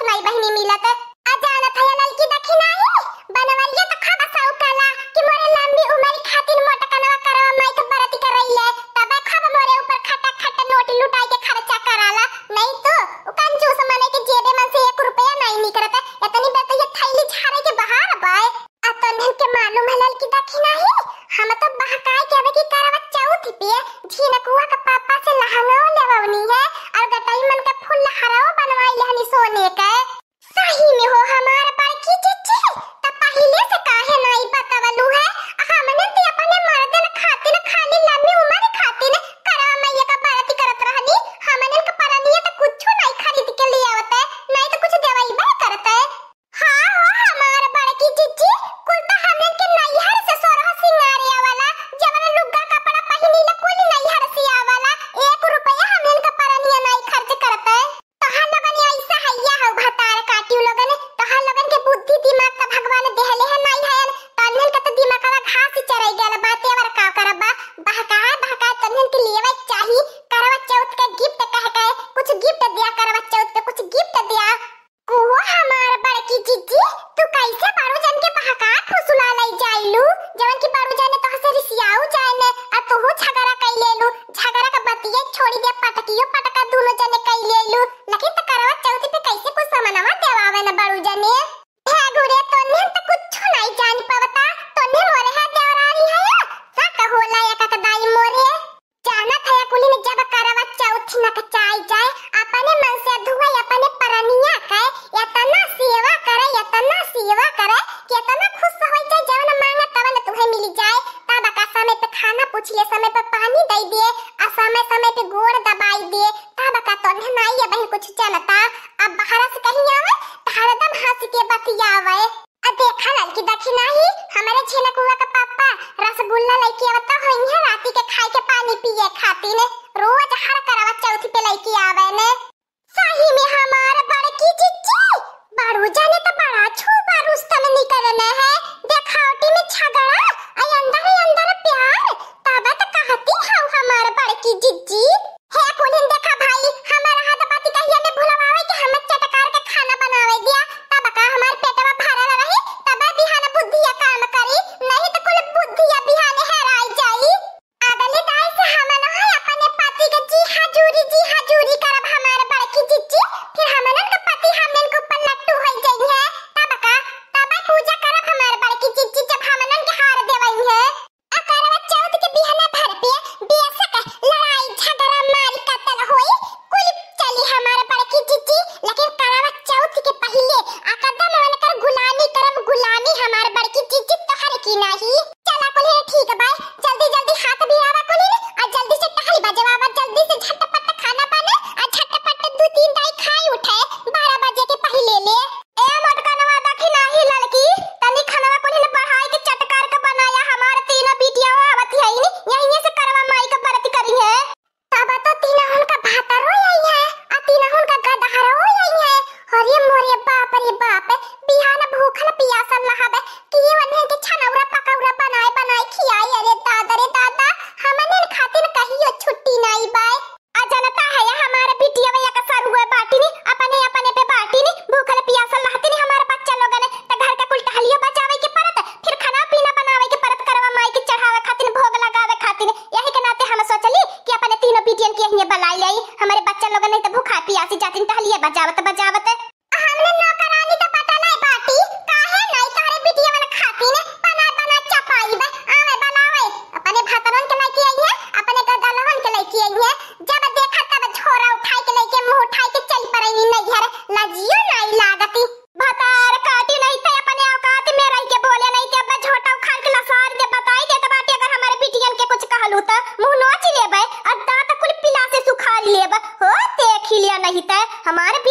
सुनाई बहनी मिलत कि देखी नहीं हमारे छेना कुआ का पापा रसगुल्ला लेके आवता होई है राती के खाए के पानी पिए खाती ने रोज हर करवा चौथ पे लेके आवे ने सही में हमारा बड़े की चिच्ची बारू जाने तो बड़ा छू बारूस नहीं करने है देखावटी में छगड़ा आई अंदर ही अंदर प्यार तब तो कहती हूं हमार बड़की जीजी ठीक है भाई जल्दी जल्दी हाथ भी आवा को ले ले और जल्दी से टहली बजवा आवा जल्दी से झटपट खाना पाने और झटपट दो तीन दाई खाई उठे 12 बजे के पहले ले ले ए मटकनवा देखी नाही लड़की तनी खनवा को ले पढ़ाई के चटकार का बनाया हमार तीन बिटिया आवत है यहीं से करवा माई का बरत करी है तब तो तीन उनका भाता रो आई है और तीन उनका गदहरा हो आई है अरे मोरे बाप रे बाप बिहान भूखल पियासल लहाबे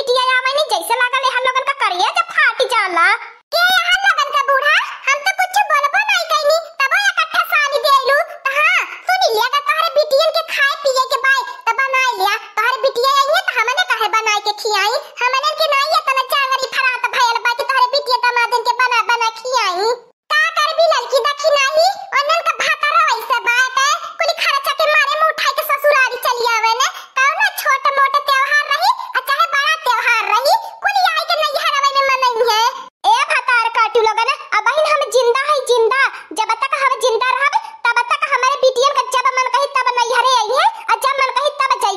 किया या मैंने जैसे लगा ले हम लोगन का करिए जब फाटी जाला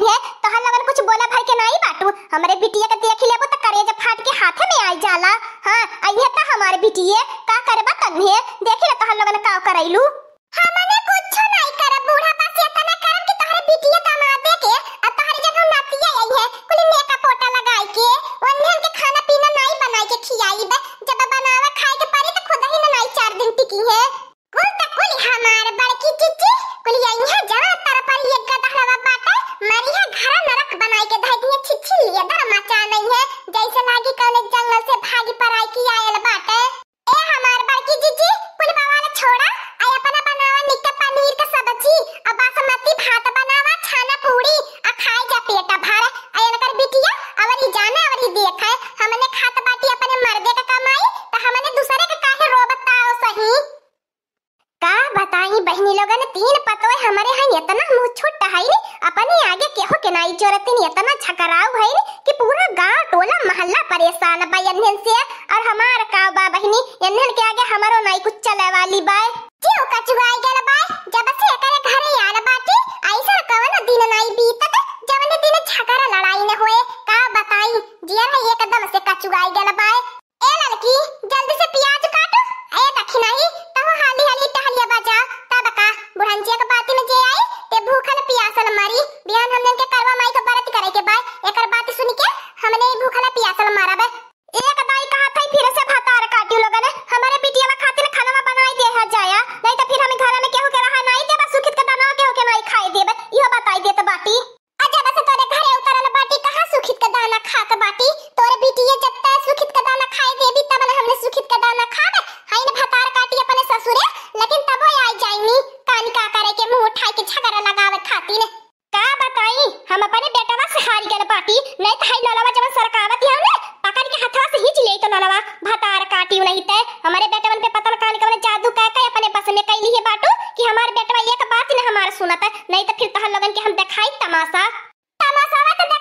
भी है तो हम लोगन कुछ बोला भर के नहीं बाटू हमारे बिटिया के देख लेबो तो करे जब फाट के हाथे में आई जाला हां अइहे तो हमारे बिटिए का करबा तन्हे देख ले तो हम लोगन का करैलू हमने कुछ नहीं करब बूढ़ा बस इतना तो करम कि तहरे बिटिया दे के आ तहरे जगह नतिया आई है कुली मेकअप ओटा लगाई के ओन्ने के खाना पीना नहीं बनाई के खियाई बे जब बनावा खाए के परी तो खुद ही ना नहीं चार दिन टिकी है कुल त तो कुली हमारे बड़की चीची कुली आई है जवा तरफ पर ये गधरवा बाटा है घर नरक बनाई के धई दिए छिछी लिए दर मचा नहीं है जैसे लागी कौन जंगल से भागी पराई की आयल बा परेशान बा एनहन से और हमार का बा बहिनी एनहन के आगे हमारो नाई कुछ चले वाली बाय क्यों कछु आई गेल बाय बाटी अजा बस तोरे घरे उतरल बाटी कहां सुखित का दाना खा के बाटी तोरे बिटिए जब तक सुखित का दाना खाए देबी तब ना हमने सुखित का दाना खाब हई ने भतार काटी अपने ससुरे लेकिन तब आई जाईनी कानी का करे के मुंह उठाई के झगड़ा लगावे खाती ने का बताई हम अपने बेटावा से हारी गल बाटी नहीं त हई ललवा जब सरकावत हमने पकड़ के हथवा से हिच लेई तो ललवा भतार काटी नहीं ते हमारे बेटावन पे पतन कि हमारे बेटवा एक तो बात न हमारा सुनत नहीं तो फिर तहन तो लगन के हम दिखाई तमाशा वा तो